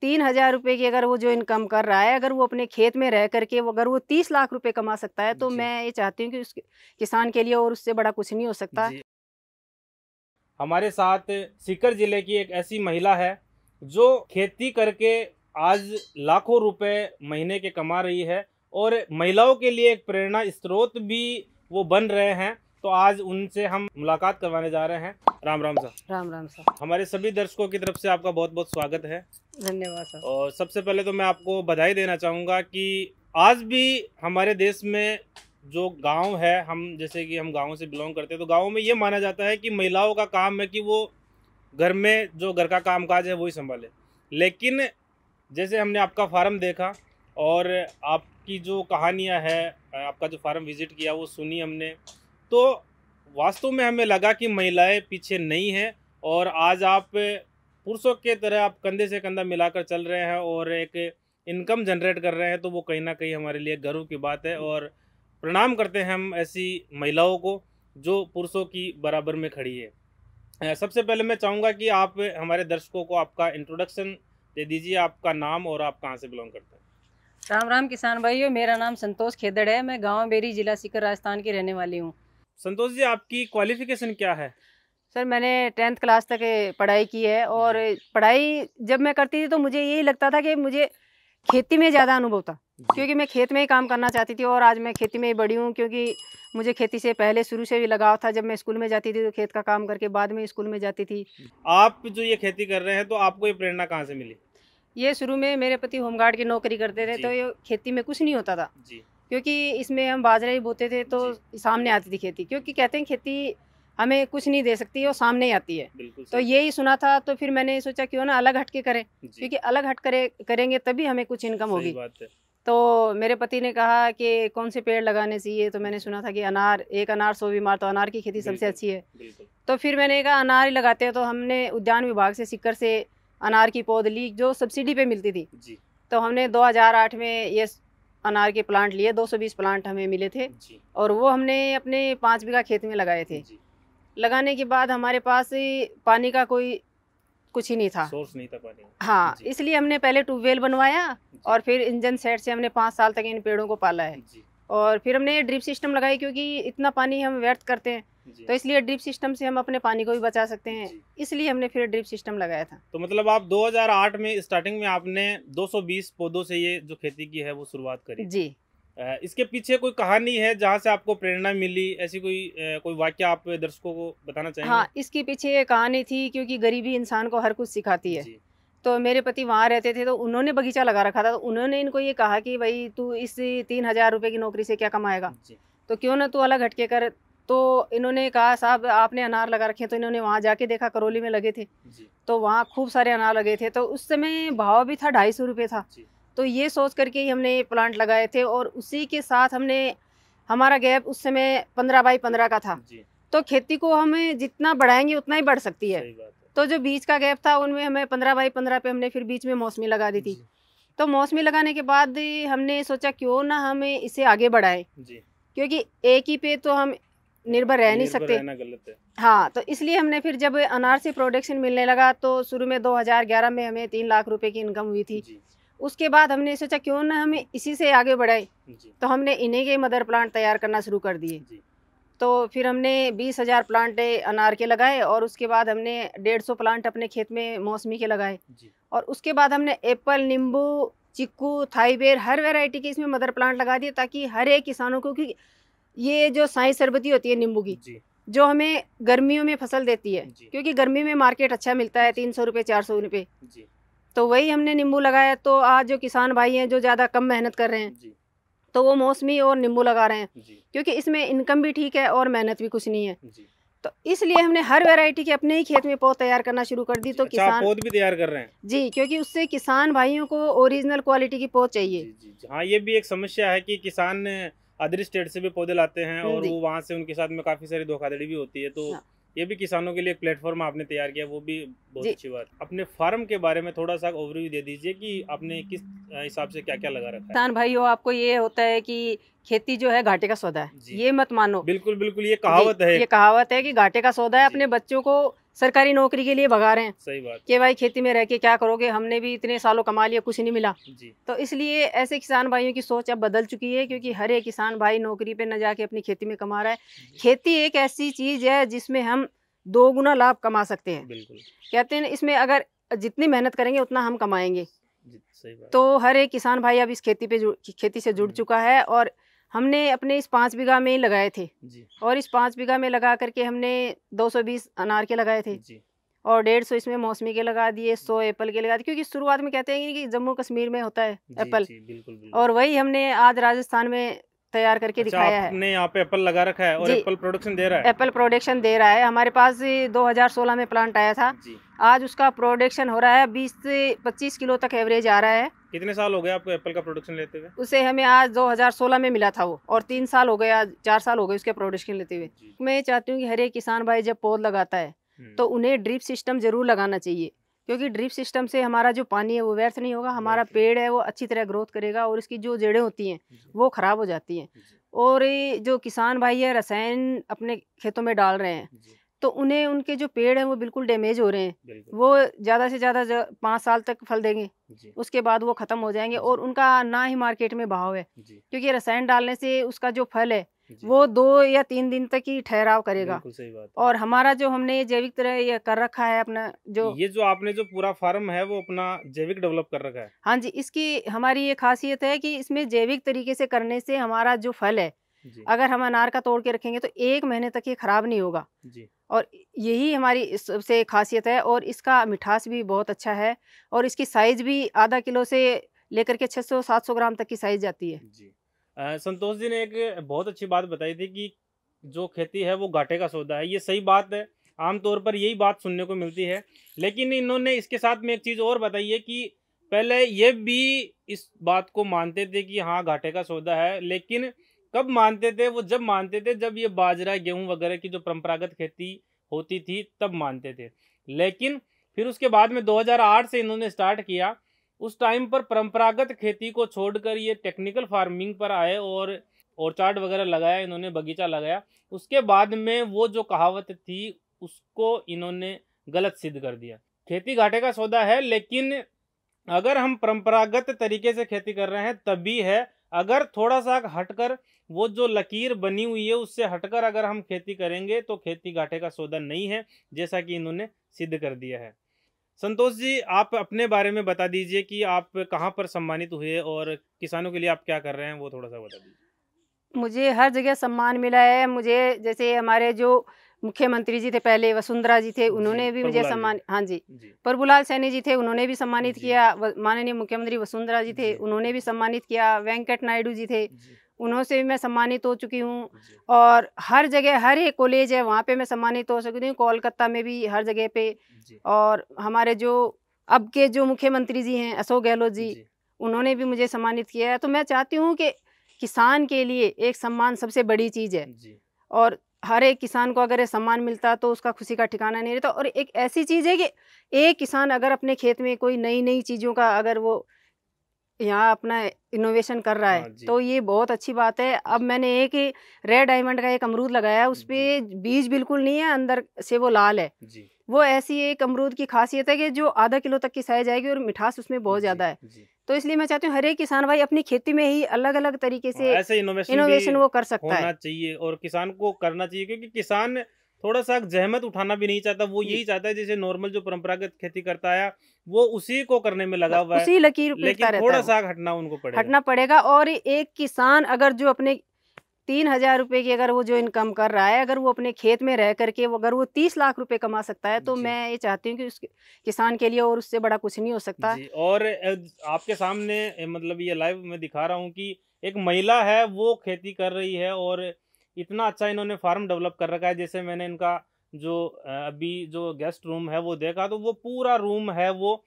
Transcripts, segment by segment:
तीन हज़ार रुपये की अगर वो जो इनकम कर रहा है अगर वो अपने खेत में रह करके वो अगर वो तीस लाख रुपए कमा सकता है तो मैं ये चाहती हूँ कि उस किसान के लिए और उससे बड़ा कुछ नहीं हो सकता हमारे साथ सीकर जिले की एक ऐसी महिला है जो खेती करके आज लाखों रुपए महीने के कमा रही है और महिलाओं के लिए एक प्रेरणा स्रोत भी वो बन रहे हैं तो आज उनसे हम मुलाकात करवाने जा रहे हैं राम राम सर राम राम सर हमारे सभी दर्शकों की तरफ से आपका बहुत बहुत स्वागत है धन्यवाद सर और सबसे पहले तो मैं आपको बधाई देना चाहूँगा कि आज भी हमारे देश में जो गांव है हम जैसे कि हम गांव से बिलोंग करते हैं तो गाँव में ये माना जाता है कि महिलाओं का काम है कि वो घर में जो घर का काम काज है वही संभाले लेकिन जैसे हमने आपका फार्म देखा और आपकी जो कहानियाँ है आपका जो फार्म विज़िट किया वो सुनी हमने तो वास्तव में हमें लगा कि महिलाएं पीछे नहीं हैं और आज आप पुरुषों के तरह आप कंधे से कंधा मिलाकर चल रहे हैं और एक इनकम जनरेट कर रहे हैं तो वो कहीं ना कहीं हमारे लिए गर्व की बात है और प्रणाम करते हैं हम ऐसी महिलाओं को जो पुरुषों की बराबर में खड़ी है सबसे पहले मैं चाहूँगा कि आप हमारे दर्शकों को आपका इंट्रोडक्शन दे दीजिए आपका नाम और आप कहाँ से बिलोंग करते हैं राम राम किसान भाइयों मेरा नाम संतोष खेदड़ है मैं गांव बेरी जिला सीकर राजस्थान की रहने वाली हूँ संतोष जी आपकी क्वालिफिकेशन क्या है सर मैंने टेंथ क्लास तक पढ़ाई की है और पढ़ाई जब मैं करती थी तो मुझे यही लगता था कि मुझे खेती में ज़्यादा अनुभव था क्योंकि मैं खेत में ही काम करना चाहती थी और आज मैं खेती में ही बड़ी हूँ क्योंकि मुझे खेती से पहले शुरू से भी लगाव था जब मैं स्कूल में जाती थी तो खेत का काम करके बाद में स्कूल में जाती थी आप जो ये खेती कर रहे हैं तो आपको ये प्रेरणा कहाँ से मिली ये शुरू में मेरे पति होमगार्ड की नौकरी करते थे तो ये खेती में कुछ नहीं होता था जी क्योंकि इसमें हम बाजरा ही बोते थे तो सामने आती थी खेती क्योंकि कहते हैं खेती हमें कुछ नहीं दे सकती और सामने ही आती है तो यही सुना था तो फिर मैंने सोचा क्यों ना अलग हट के करें क्योंकि अलग हट करे करेंगे तभी हमें कुछ इनकम होगी तो मेरे पति ने कहा कि कौन से पेड़ लगाने चाहिए तो मैंने सुना था कि अनार एक अनार सौ बीमार तो अनार की खेती सबसे अच्छी है तो फिर मैंने कहा अनार ही लगाते हैं तो हमने उद्यान विभाग से सिक्कर से अनार की पौध ली जो सब्सिडी पे मिलती थी तो हमने 2008 में ये अनार के प्लांट लिए 220 प्लांट हमें मिले थे और वो हमने अपने पाँच बीघा खेत में लगाए थे लगाने के बाद हमारे पास पानी का कोई कुछ ही नहीं था सोर्स नहीं था पानी हाँ इसलिए हमने पहले ट्यूबवेल बनवाया और फिर इंजन सेट से हमने पाँच साल तक इन पेड़ों को पाला है और फिर हमने ड्रिप सिस्टम लगाई क्योंकि इतना पानी हम व्यर्थ करते हैं तो इसलिए ड्रिप सिस्टम से हम अपने पानी को भी बचा सकते हैं इसलिए हमने फिर ड्रिप सिस्टम लगाया था तो मतलब आप 2008 में स्टार्टिंग में आपने 220 पौधों से ये जो खेती की है वो शुरुआत करी जी इसके पीछे कोई कहानी है जहाँ से आपको प्रेरणा मिली ऐसी कोई कोई वाक्य आप दर्शकों को बताना चाहिए हाँ इसके पीछे ये कहानी थी क्योंकि गरीबी इंसान को हर कुछ सिखाती है तो मेरे पति वहाँ रहते थे तो उन्होंने बगीचा लगा रखा था तो उन्होंने इनको ये कहा कि भाई तू इस तीन हजार रुपये की नौकरी से क्या कमाएगा तो क्यों ना तू अलग हटके कर तो इन्होंने कहा साहब आपने अनार लगा रखे तो इन्होंने वहाँ जाके देखा करौली में लगे थे तो वहाँ खूब सारे अनार लगे थे तो उस समय भाव भी था ढाई सौ रुपये था तो ये सोच करके ही हमने प्लांट लगाए थे और उसी के साथ हमने हमारा गैप उस समय पंद्रह बाई पंद्रह का था तो खेती को हम जितना बढ़ाएंगे उतना ही बढ़ सकती है तो जो बीच का गैप था उनमें हमें पंद्रह बाई पंद्रह पे हमने फिर बीच में मौसमी लगा दी थी तो मौसमी लगाने के बाद हमने सोचा क्यों ना हम इसे आगे बढ़ाएं क्योंकि एक ही पे तो हम निर्भर रह नहीं सकते गलत है हाँ तो इसलिए हमने फिर जब अनार से प्रोडक्शन मिलने लगा तो शुरू में 2011 में हमें तीन लाख रुपए की इनकम हुई थी उसके बाद हमने सोचा क्यों ना हमें इसी से आगे बढ़ाए तो हमने इन्हीं के मदर प्लांट तैयार करना शुरू कर दिए तो फिर हमने बीस हज़ार प्लांट अनार के लगाए और उसके बाद हमने डेढ़ सौ प्लांट अपने खेत में मौसमी के लगाए और उसके बाद हमने एप्पल नींबू चिक्कू थाईबेर हर वैरायटी के इसमें मदर प्लांट लगा दिए ताकि हर एक किसानों को क्योंकि ये जो साई सरबती होती है नींबू की जो हमें गर्मियों में फसल देती है क्योंकि गर्मी में मार्केट अच्छा मिलता है तीन सौ रुपये चार सौ रुपये तो वही हमने नींबू लगाया तो आज जो किसान भाई हैं जो ज़्यादा कम मेहनत कर रहे हैं तो वो मौसमी और नींबू लगा रहे हैं क्योंकि इसमें इनकम भी ठीक है और मेहनत भी कुछ नहीं है तो इसलिए हमने हर वेरायटी के अपने ही खेत में पौध तैयार करना शुरू कर दी तो अच्छा, किसान पौध भी तैयार कर रहे हैं जी क्योंकि उससे किसान भाइयों को ओरिजिनल क्वालिटी की पौध चाहिए हाँ ये भी एक समस्या है कि किसान अदर स्टेट से भी पौधे लाते हैं और वो वहाँ से उनके साथ में काफी सारी धोखाधड़ी भी होती है तो हाँ। ये भी किसानों के लिए एक प्लेटफॉर्म आपने तैयार किया वो भी बहुत अच्छी बात अपने फार्म के बारे में थोड़ा सा ओवरव्यू दे दीजिए कि आपने किस हिसाब से क्या क्या लगा रखा है किसान भाइयों आपको ये होता है कि खेती जो है घाटे का सौदा है ये मत मानो बिल्कुल बिल्कुल ये कहावत है ये कहावत है कि घाटे का सौदा है अपने बच्चों को सरकारी नौकरी के लिए भगा रहे हैं सही बात के भाई खेती में रह के क्या करोगे हमने भी इतने सालों कमा लिया कुछ नहीं मिला जी। तो इसलिए ऐसे किसान भाइयों की सोच अब बदल चुकी है क्योंकि हर एक किसान भाई नौकरी पे न जाके अपनी खेती में कमा रहा है खेती एक ऐसी चीज है जिसमें हम दो गुना लाभ कमा सकते हैं कहते हैं इसमें अगर जितनी मेहनत करेंगे उतना हम कमाएंगे तो हर एक किसान भाई अब इस खेती पे खेती से जुड़ हम्म। चुका है और हमने अपने इस पाँच बीघा में ही लगाए थे जी। और इस पाँच बीघा में लगा करके हमने 220 अनार के लगाए थे जी। और डेढ़ सौ इसमें मौसमी के लगा दिए सौ एप्पल के लगा दिए क्योंकि शुरुआत में कहते हैं कि जम्मू कश्मीर में होता है एप्पल और वही हमने आज राजस्थान में तैयार करके अच्छा, दिखाया है यहाँ पे एप्पल लगा रखा है और एप्पल प्रोडक्शन दे रहा है एप्पल प्रोडक्शन दे रहा है हमारे पास 2016 में प्लांट आया था आज उसका प्रोडक्शन हो रहा है 20 से 25 किलो तक एवरेज आ रहा है कितने साल हो गए आपको एप्पल का प्रोडक्शन लेते हुए उसे हमें आज 2016 में मिला था वो और तीन साल हो गए आज चार साल हो गए उसके प्रोडक्शन लेते हुए मैं चाहती हूँ की हर एक किसान भाई जब पौध लगाता है हम्म। तो उन्हें ड्रिप सिस्टम जरूर लगाना चाहिए क्योंकि ड्रिप सिस्टम से हमारा जो पानी है वो व्यर्थ नहीं होगा हमारा पेड़ है वो अच्छी तरह ग्रोथ करेगा और इसकी जो जड़ें होती हैं वो ख़राब हो जाती हैं और जो किसान भाई है रसायन अपने खेतों में डाल रहे हैं तो उन्हें उनके जो पेड़ हैं वो बिल्कुल डैमेज हो रहे हैं वो ज़्यादा से ज़्यादा पाँच साल तक फल देंगे उसके बाद वो ख़त्म हो जाएंगे और उनका ना ही मार्केट में भाव है क्योंकि रसायन डालने से उसका जो फल है वो दो या तीन दिन तक ही ठहराव करेगा सही बात और हमारा जो हमने ये जैविक तरह ये कर रखा है अपना जो ये जो आपने जो पूरा फार्म है वो अपना जैविक डेवलप कर रखा है हाँ जी इसकी हमारी ये खासियत है कि इसमें जैविक तरीके से करने से हमारा जो फल है अगर हम अनार का तोड़ के रखेंगे तो एक महीने तक ये खराब नहीं होगा जी और यही हमारी सबसे खासियत है और इसका मिठास भी बहुत अच्छा है और इसकी साइज भी आधा किलो से लेकर के 600-700 ग्राम तक की साइज जाती है जी संतोष जी ने एक बहुत अच्छी बात बताई थी कि जो खेती है वो घाटे का सौदा है ये सही बात है आमतौर पर यही बात सुनने को मिलती है लेकिन इन्होंने इसके साथ में एक चीज़ और बताई है कि पहले ये भी इस बात को मानते थे कि हाँ घाटे का सौदा है लेकिन कब मानते थे वो जब मानते थे जब ये बाजरा गेहूं वगैरह की जो परंपरागत खेती होती थी तब मानते थे लेकिन फिर उसके बाद में 2008 से इन्होंने स्टार्ट किया उस टाइम पर परंपरागत खेती को छोड़कर ये टेक्निकल फार्मिंग पर आए और ऑर्चार्ड वगैरह लगाया इन्होंने बगीचा लगाया उसके बाद में वो जो कहावत थी उसको इन्होंने गलत सिद्ध कर दिया खेती घाटे का सौदा है लेकिन अगर हम परंपरागत तरीके से खेती कर रहे हैं तभी है अगर थोड़ा सा हटकर वो जो लकीर बनी हुई है उससे हटकर अगर हम खेती करेंगे तो खेती घाटे का सौदा नहीं है जैसा कि इन्होंने सिद्ध कर दिया है संतोष जी आप अपने बारे में बता दीजिए कि आप कहाँ पर सम्मानित हुए और किसानों के लिए आप क्या कर रहे हैं वो थोड़ा सा बता दीजिए मुझे हर जगह सम्मान मिला है मुझे जैसे हमारे जो मुख्यमंत्री जी थे पहले वसुंधरा जी थे उन्होंने भी मुझे सम्मान हाँ जी, जी। प्रभुलाल सैनी जी थे उन्होंने भी सम्मानित किया माननीय मुख्यमंत्री वसुंधरा जी थे उन्होंने भी सम्मानित किया वेंकट नायडू जी थे उन्हों से भी मैं सम्मानित हो चुकी हूँ और हर जगह हर एक कॉलेज है वहाँ पे मैं सम्मानित हो सकती हूँ कोलकाता में भी हर जगह पे और हमारे जो अब के जो मुख्यमंत्री जी हैं अशोक गहलोत जी, जी उन्होंने भी मुझे सम्मानित किया है तो मैं चाहती हूँ कि किसान के लिए एक सम्मान सबसे बड़ी चीज़ है और हर एक किसान को अगर सम्मान मिलता तो उसका खुशी का ठिकाना नहीं रहता और एक ऐसी चीज़ है कि एक किसान अगर अपने खेत में कोई नई नई चीज़ों का अगर वो यहाँ अपना इनोवेशन कर रहा है हाँ तो ये बहुत अच्छी बात है अब मैंने एक रेड डायमंड का एक अमरूद लगाया उस पर बीज बिल्कुल नहीं है अंदर से वो लाल है वो ऐसी एक अमरूद की खासियत है कि जो आधा किलो तक की साइज आएगी और मिठास उसमें बहुत ज़्यादा है तो इसलिए मैं चाहती हूँ हर एक किसान भाई अपनी खेती में ही अलग अलग तरीके से इनोवेशन, हाँ, इनोवेशन वो कर सकता है चाहिए और किसान को करना चाहिए क्योंकि किसान थोड़ा सा जहमत उठाना भी नहीं चाहता वो यही चाहता है जैसे नॉर्मल जो परंपरागत खेती करता है वो उसी को करने में लगा हुआ है उसी लकीर लेकिन थोड़ा सा हटना उनको पड़ेगा हटना पड़ेगा और एक किसान अगर जो अपने तीन हजार रुपए की अगर वो जो इनकम कर रहा है अगर वो अपने खेत में रह करके वो अगर वो तीस लाख रुपए कमा सकता है तो मैं ये चाहती हूँ कि उस किसान के लिए और उससे बड़ा कुछ नहीं हो सकता और आपके सामने मतलब ये लाइव मैं दिखा रहा हूँ कि एक महिला है वो खेती कर रही है और इतना अच्छा इन्होंने फार्म डेवलप कर रखा है जैसे मैंने इनका जो अभी जो गेस्ट रूम है वो देखा तो वो पूरा रूम है वो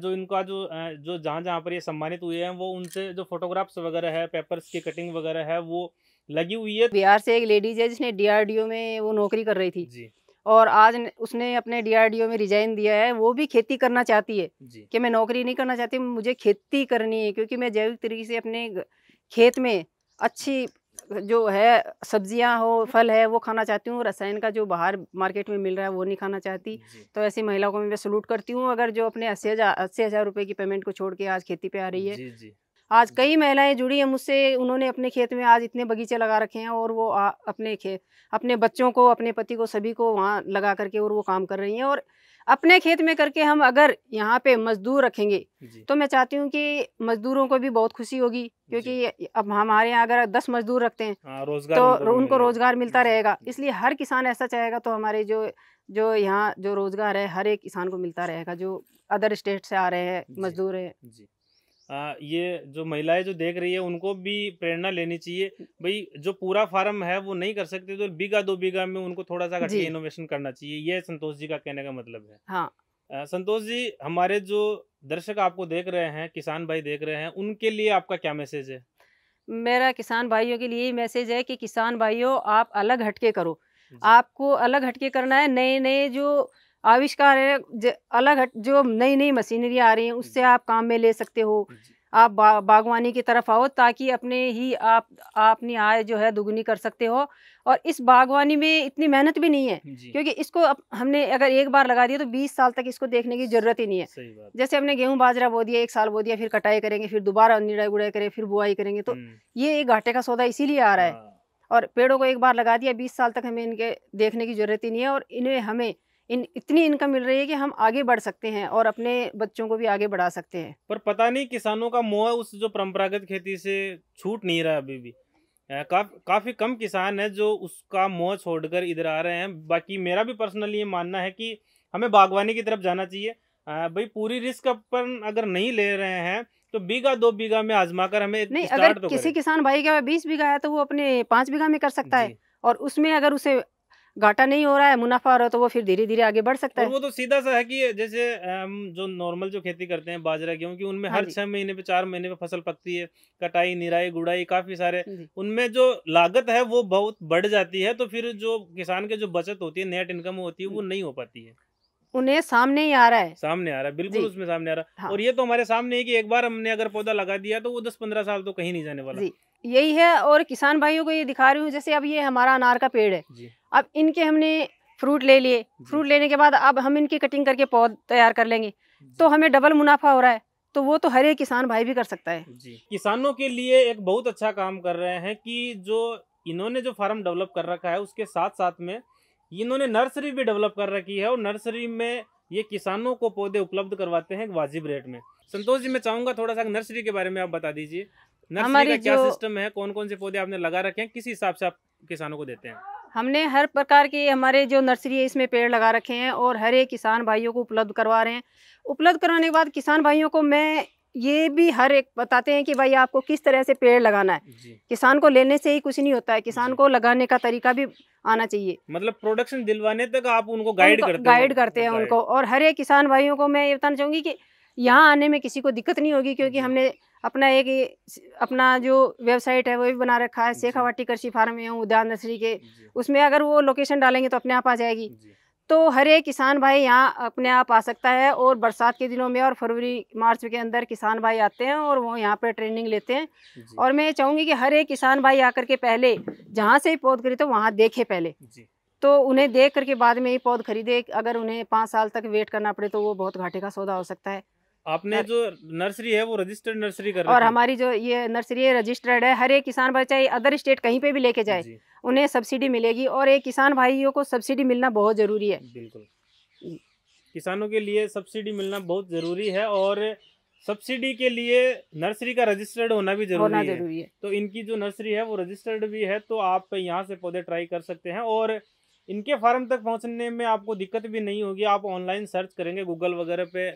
जो इनका जो जो जहाँ जहाँ पर ये सम्मानित हुए हैं वो उनसे जो फोटोग्राफ्स वगैरह है पेपर्स की कटिंग वगैरह है वो लगी हुई है बिहार से एक लेडीज है जिसने डीआरडीओ में वो नौकरी कर रही थी जी और आज उसने अपने डीआरडीओ में रिजाइन दिया है वो भी खेती करना चाहती है कि मैं नौकरी नहीं करना चाहती मुझे खेती करनी है क्योंकि मैं जैविक तरीके से अपने खेत में अच्छी जो है सब्जियां हो फल है वो खाना चाहती हूँ रसायन का जो बाहर मार्केट में मिल रहा है वो नहीं खाना चाहती तो ऐसी महिलाओं को मैं सलूट करती हूँ अगर जो अपने अस्सी हज़ार अस्सी हज़ार रुपये की पेमेंट को छोड़ के आज खेती पे आ रही है जी, जी। आज कई महिलाएं जुड़ी हैं मुझसे उन्होंने अपने खेत में आज इतने बगीचे लगा रखे हैं और वो आ, अपने खेत अपने बच्चों को अपने पति को सभी को वहाँ लगा करके और वो काम कर रही हैं और अपने खेत में करके हम अगर यहाँ पे मजदूर रखेंगे तो मैं चाहती हूँ कि मजदूरों को भी बहुत खुशी होगी क्योंकि अब हमारे यहाँ अगर दस मजदूर रखते हैं आ, हाँ, तो उनको, उनको रोजगार मिलता रहेगा इसलिए हर किसान ऐसा चाहेगा तो हमारे जो जो यहाँ जो रोजगार है हर एक किसान को मिलता रहेगा जो अदर स्टेट से आ रहे हैं मजदूर है आ, ये जो महिलाएं जो देख रही है उनको भी प्रेरणा लेनी चाहिए भाई जो पूरा फार्म है वो नहीं कर सकते तो बीघा दो बीघा में उनको थोड़ा सा इनोवेशन करना चाहिए ये संतोष जी का कहने का मतलब है हाँ आ, संतोष जी हमारे जो दर्शक आपको देख रहे हैं किसान भाई देख रहे हैं उनके लिए आपका क्या मैसेज है मेरा किसान भाइयों के लिए मैसेज है कि किसान भाइयों आप अलग हटके करो आपको अलग हटके करना है नए नए जो आविष्कार है अलग हट जो नई नई मशीनरी आ रही हैं उससे आप काम में ले सकते हो आप बा, बागवानी की तरफ आओ ताकि अपने ही आप अपनी आय जो है दुगनी कर सकते हो और इस बागवानी में इतनी मेहनत भी नहीं है क्योंकि इसको अप, हमने अगर एक बार लगा दिया तो 20 साल तक इसको देखने की ज़रूरत ही नहीं है जैसे हमने गेहूं बाजरा बो दिया एक साल बो दिया फिर कटाई करेंगे फिर दोबारा निराई गुड़ाई करें फिर बुआई करेंगे तो हम्म। ये एक घाटे का सौदा इसीलिए आ रहा है हाँ। और पेड़ों को एक बार लगा दिया बीस साल तक हमें इनके देखने की ज़रूरत ही नहीं है और इन्हें हमें इन इतनी इनकम मिल रही है कि हम आगे बढ़ सकते हैं और अपने बच्चों को भी आगे बढ़ा सकते हैं पर पता नहीं किसानों का मोह उस जो परंपरागत खेती से छूट नहीं रहा अभी भी का, काफ़ी कम किसान है जो उसका मोह छोड़कर इधर आ रहे हैं बाकी मेरा भी पर्सनली ये मानना है कि हमें बागवानी की तरफ जाना चाहिए भाई पूरी रिस्क अपन अगर नहीं ले रहे हैं तो बीघा दो बीघा में आजमा कर हमें नहीं अगर तो किसी किसान भाई का बीस बीघा है तो वो अपने पांच बीघा में कर सकता है और उसमें अगर उसे घाटा नहीं हो रहा है मुनाफा हो रहा है तो वो फिर धीरे धीरे आगे बढ़ सकता है वो तो सीधा सा है कि जैसे जो नॉर्मल जो खेती करते हैं बाजरा गेहूँ की उनमें हाँ हर छह महीने पे चार महीने पे फसल पकती है कटाई निराई गुड़ाई काफी सारे उनमें जो लागत है वो बहुत बढ़ जाती है तो फिर जो किसान के जो बचत होती है नेट इनकम होती है वो नहीं हो पाती है उन्हें सामने ही आ रहा है सामने आ रहा है बिल्कुल उसमें सामने आ रहा है हाँ। और ये तो हमारे सामने है कि एक बार हमने अगर पौधा लगा दिया तो वो दस पंद्रह साल तो कहीं नहीं जाने वाला यही है और किसान भाइयों को ये दिखा रही हूँ जैसे अब ये हमारा अनार का पेड़ है अब इनके हमने फ्रूट ले लिए फ्रूट लेने के बाद अब हम इनकी कटिंग करके पौध तैयार कर लेंगे तो हमें डबल मुनाफा हो रहा है तो वो तो हर एक किसान भाई भी कर सकता है जी किसानों के लिए एक बहुत अच्छा काम कर रहे हैं कि जो इन्होंने जो फार्म डेवलप कर रखा है उसके साथ साथ में इन्होंने नर्सरी भी डेवलप कर रखी है और नर्सरी में ये किसानों को पौधे उपलब्ध करवाते हैं वाजिब रेट में संतोष जी मैं चाहूंगा थोड़ा सा नर्सरी के बारे में आप बता दीजिए नर्सरी का क्या सिस्टम है कौन कौन से पौधे आपने लगा रखे हैं किस हिसाब से आप किसानों को देते हैं हमने हर प्रकार के हमारे जो नर्सरी है इसमें पेड़ लगा रखे हैं और हर एक किसान भाइयों को उपलब्ध करवा रहे हैं उपलब्ध करवाने के बाद किसान भाइयों को मैं ये भी हर एक बताते हैं कि भाई आपको किस तरह से पेड़ लगाना है किसान को लेने से ही कुछ नहीं होता है किसान को लगाने का तरीका भी आना चाहिए मतलब प्रोडक्शन दिलवाने तक आप उनको गाइड करते गाइड करते हैं उनको और हर एक किसान भाइयों को मैं ये बताना चाहूँगी कि यहाँ आने में किसी को दिक्कत नहीं होगी क्योंकि हमने अपना एक अपना जो वेबसाइट है वो भी बना रखा है शेखावाटी कृषि फार्म एवं उद्यान नर्सरी के उसमें अगर वो लोकेशन डालेंगे तो अपने आप आ जाएगी तो हर एक किसान भाई यहाँ अपने आप आ सकता है और बरसात के दिनों में और फरवरी मार्च के अंदर किसान भाई आते हैं और वो यहाँ पर ट्रेनिंग लेते हैं और मैं चाहूँगी कि हर एक किसान भाई आकर के पहले जहाँ से ही पौध खरीदे तो वहाँ देखे पहले तो उन्हें देख करके बाद में ही पौध खरीदे अगर उन्हें पाँच साल तक वेट करना पड़े तो वो बहुत घाटे का सौदा हो सकता है आपने जो नर्सरी है वो रजिस्टर्ड नर्सरी कर और हमारी जो ये नर्सरी है रजिस्टर्ड है हर एक किसान भाई चाहे अदर स्टेट कहीं पे भी लेके जाए उन्हें सब्सिडी मिलेगी और एक किसान भाइयों को सब्सिडी मिलना बहुत ज़रूरी है बिल्कुल किसानों के लिए सब्सिडी मिलना बहुत ज़रूरी है और सब्सिडी के लिए नर्सरी का रजिस्टर्ड होना भी जरूरी, होना है। जरूरी है तो इनकी जो नर्सरी है वो रजिस्टर्ड भी है तो आप यहाँ से पौधे ट्राई कर सकते हैं और इनके फार्म तक पहुंचने में आपको दिक्कत भी नहीं होगी आप ऑनलाइन सर्च करेंगे गूगल वगैरह पे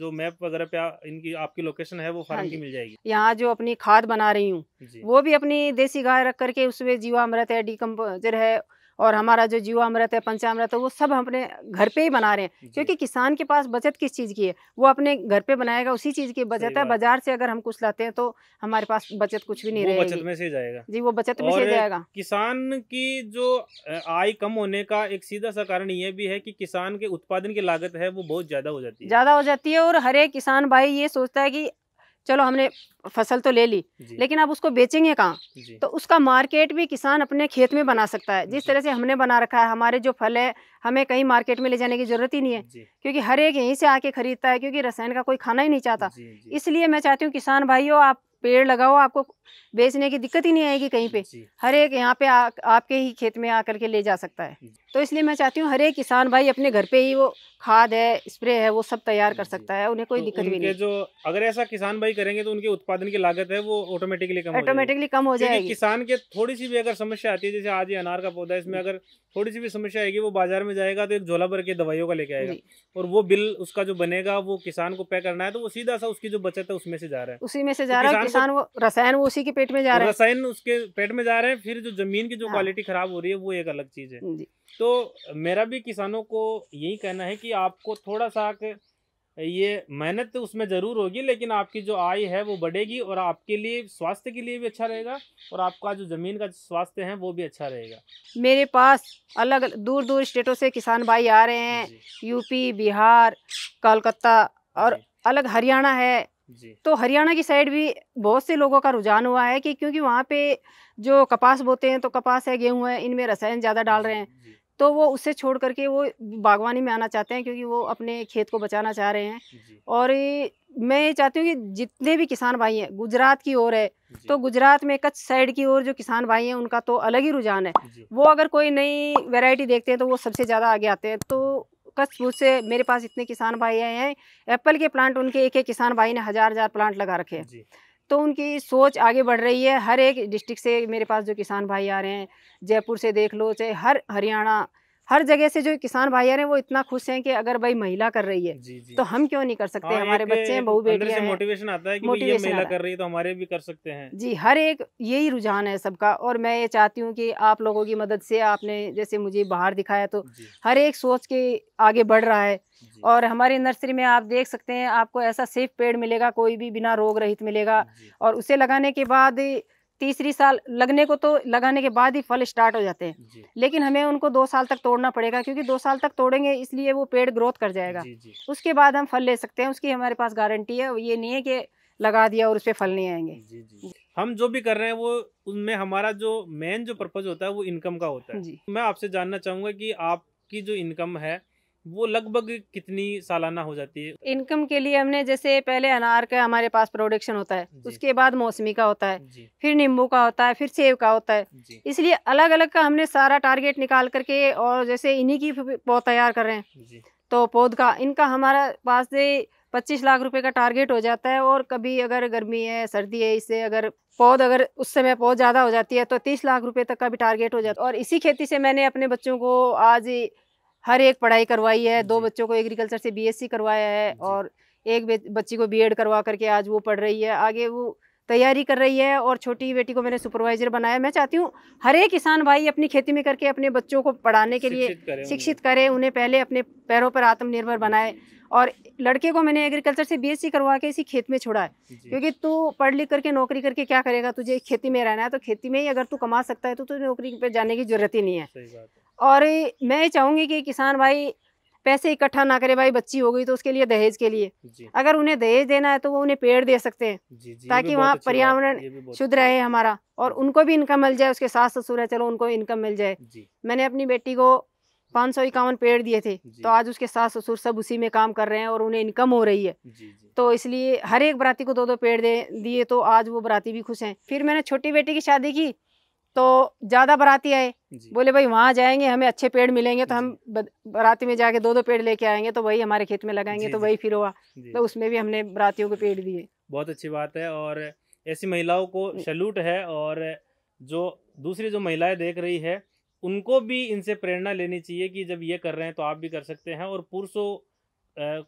जो मैप वगैरह पे इनकी आपकी लोकेशन है वो हाँ फार्म की मिल जाएगी यहाँ जो अपनी खाद बना रही हूँ वो भी अपनी देसी गाय रख करके उसमें जीवामृत है डीकम्पोजर है और हमारा जो जीवामृत है पंचामृत है वो सब हम अपने घर पे ही बना रहे हैं क्योंकि किसान के पास बचत किस चीज़ की है वो अपने घर पे बनाएगा उसी चीज़ की बचत है बाजार से अगर हम कुछ लाते हैं तो हमारे पास बचत कुछ भी नहीं रहेगी बचत में से जाएगा जी वो बचत में से जाएगा किसान की जो आय कम होने का एक सीधा सा कारण ये भी है कि किसान के उत्पादन की लागत है वो बहुत ज़्यादा हो जाती है ज़्यादा हो जाती है और हर एक किसान भाई ये सोचता है कि चलो हमने फसल तो ले ली लेकिन अब उसको बेचेंगे कहाँ तो उसका मार्केट भी किसान अपने खेत में बना सकता है जिस तरह से हमने बना रखा है हमारे जो फल है हमें कहीं मार्केट में ले जाने की जरूरत ही नहीं है क्योंकि हर एक यहीं से आके खरीदता है क्योंकि रसायन का कोई खाना ही नहीं चाहता इसलिए मैं चाहती हूँ किसान भाइयों आप पेड़ लगाओ आपको बेचने की दिक्कत ही नहीं आएगी कहीं पे हर एक यहाँ पे आ, आपके ही खेत में आकर के ले जा सकता है तो इसलिए मैं चाहती हूँ हर एक किसान भाई अपने घर पे ही वो खाद है स्प्रे है वो सब तैयार कर सकता है उन्हें कोई तो दिक्कत भी नहीं जो अगर ऐसा किसान भाई करेंगे तो उनके उत्पादन की लागत है वो ऑटोमेटिकली कम ऑटोमेटिकली कम हो जाएगी किसान के थोड़ी सी भी अगर समस्या आती है जैसे आज ये अनार का पौधा है इसमें अगर थोड़ी सी भी समस्या आएगी वो बाजार में जाएगा तो एक झोला भर के दवाइयों का लेके आएगा और वो बिल उसका जो बनेगा वो किसान को पे करना है तो वो सीधा सा उसकी जो बचत है उसमें से जा रहा है उसी में से तो जा रहा है किसान वो रसायन वो उसी के पेट में जा रहा है रसायन उसके पेट में जा रहे हैं फिर जो जमीन की जो क्वालिटी हाँ। खराब हो रही है वो एक अलग चीज है तो मेरा भी किसानों को यही कहना है कि आपको थोड़ा सा ये मेहनत तो उसमें ज़रूर होगी लेकिन आपकी जो आय है वो बढ़ेगी और आपके लिए स्वास्थ्य के लिए भी अच्छा रहेगा और आपका जो ज़मीन का स्वास्थ्य है वो भी अच्छा रहेगा मेरे पास अलग दूर दूर स्टेटों से किसान भाई आ रहे हैं यूपी बिहार कोलकाता और अलग हरियाणा है तो हरियाणा की साइड भी बहुत से लोगों का रुझान हुआ है कि क्योंकि वहाँ पे जो कपास बोते हैं तो कपास है गेहूँ है इनमें रसायन ज़्यादा डाल रहे हैं तो वो उससे छोड़ करके वो बागवानी में आना चाहते हैं क्योंकि वो अपने खेत को बचाना चाह रहे हैं और मैं ये चाहती हूँ कि जितने भी किसान भाई हैं गुजरात की ओर है तो गुजरात में कच्छ साइड की ओर जो किसान भाई हैं उनका तो अलग ही रुझान है वो अगर कोई नई वैरायटी देखते हैं तो वो सबसे ज़्यादा आगे आते हैं तो कस से मेरे पास इतने किसान भाई आए हैं एप्पल के प्लांट उनके एक एक किसान भाई ने हज़ार हज़ार प्लांट लगा रखे हैं तो उनकी सोच आगे बढ़ रही है हर एक डिस्ट्रिक्ट से मेरे पास जो किसान भाई आ रहे हैं जयपुर से देख लो चाहे हर हरियाणा हर जगह से जो किसान भाइयार हैं वो इतना खुश हैं कि अगर भाई महिला कर रही है जी जी। तो हम क्यों नहीं कर सकते हाँ, हमारे बच्चे हैं बहु बेटी मोटिवेशन आता है कि ये महिला कर रही है तो हमारे भी कर सकते हैं जी हर एक यही रुझान है सबका और मैं ये चाहती हूँ कि आप लोगों की मदद से आपने जैसे मुझे बाहर दिखाया तो हर एक सोच के आगे बढ़ रहा है और हमारी नर्सरी में आप देख सकते हैं आपको ऐसा सेफ पेड़ मिलेगा कोई भी बिना रोग रहित मिलेगा और उसे लगाने के बाद तीसरी साल लगने को तो लगाने के बाद ही फल स्टार्ट हो जाते हैं लेकिन हमें उनको दो साल तक तोड़ना पड़ेगा क्योंकि दो साल तक तोड़ेंगे इसलिए वो पेड़ ग्रोथ कर जाएगा जी, जी। उसके बाद हम फल ले सकते हैं उसकी हमारे पास गारंटी है ये नहीं है कि लगा दिया और उस पर फल नहीं आएंगे जी, जी। हम जो भी कर रहे हैं वो उनमें हमारा जो मेन जो पर्पज होता है वो इनकम का होता है मैं आपसे जानना चाहूंगा की आपकी जो इनकम है वो लगभग कितनी सालाना हो जाती है इनकम के लिए हमने जैसे पहले अनार का हमारे पास प्रोडक्शन होता है उसके बाद मौसमी का होता है फिर नींबू का होता है फिर सेब का होता है इसलिए अलग अलग का हमने सारा टारगेट निकाल करके और जैसे इन्हीं की पौध तैयार कर रहे हैं तो पौध का इनका हमारा पास से पच्चीस लाख रुपए का टारगेट हो जाता है और कभी अगर गर्मी है सर्दी है इससे अगर पौध अगर उस समय पौध ज़्यादा हो जाती है तो तीस लाख रुपए तक का भी टारगेट हो जाता है और इसी खेती से मैंने अपने बच्चों को आज हर एक पढ़ाई करवाई है दो बच्चों को एग्रीकल्चर से बीएससी करवाया है और एक बच्ची को बीएड करवा करके आज वो पढ़ रही है आगे वो तैयारी कर रही है और छोटी बेटी को मैंने सुपरवाइजर बनाया मैं चाहती हूँ हर एक किसान भाई अपनी खेती में करके अपने बच्चों को पढ़ाने के लिए शिक्षित करे उन्हें पहले अपने पैरों पर आत्मनिर्भर बनाए और लड़के को मैंने एग्रीकल्चर से बीएससी करवा के इसी खेत में छोड़ा है क्योंकि तू पढ़ लिख करके नौकरी करके क्या करेगा तुझे खेती में रहना है तो खेती में ही अगर तू कमा सकता है तो तुझे नौकरी पर जाने की जरूरत ही नहीं है और मैं चाहूँगी कि किसान भाई पैसे इकट्ठा ना करे भाई बच्ची हो गई तो उसके लिए दहेज के लिए अगर उन्हें दहेज देना है तो वो उन्हें पेड़ दे सकते हैं ताकि वहाँ पर्यावरण शुद्ध रहे हमारा और उनको भी इनकम मिल जाए उसके सास ससुर है चलो उनको इनकम मिल जाए मैंने अपनी बेटी को पाँच सौ इक्यावन पेड़ दिए थे तो आज उसके सास ससुर सब उसी में काम कर रहे हैं और उन्हें इनकम हो रही है तो इसलिए हर एक बराती को दो दो पेड़ दे दिए तो आज वो बराती भी खुश हैं फिर मैंने छोटी बेटी की शादी की तो ज़्यादा बराती आए बोले भाई वहाँ जाएंगे हमें अच्छे पेड़ मिलेंगे तो हम बाराती में जाके दो दो पेड़ लेके आएंगे तो वही हमारे खेत में लगाएंगे तो वही फिर हुआ तो उसमें भी हमने बरातियों को पेड़ दिए बहुत अच्छी बात है और ऐसी महिलाओं को हम्म। सल्यूट है और जो दूसरी जो महिलाएं देख रही है उनको भी इनसे प्रेरणा लेनी चाहिए कि जब ये कर रहे हैं तो आप भी कर सकते हैं और पुरुषों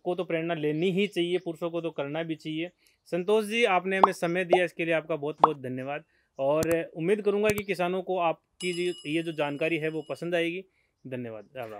को तो प्रेरणा लेनी ही चाहिए पुरुषों को तो करना भी चाहिए संतोष जी आपने हमें समय दिया इसके लिए आपका बहुत बहुत धन्यवाद और उम्मीद करूँगा कि किसानों को आपकी ये जो जानकारी है वो पसंद आएगी धन्यवाद राम राम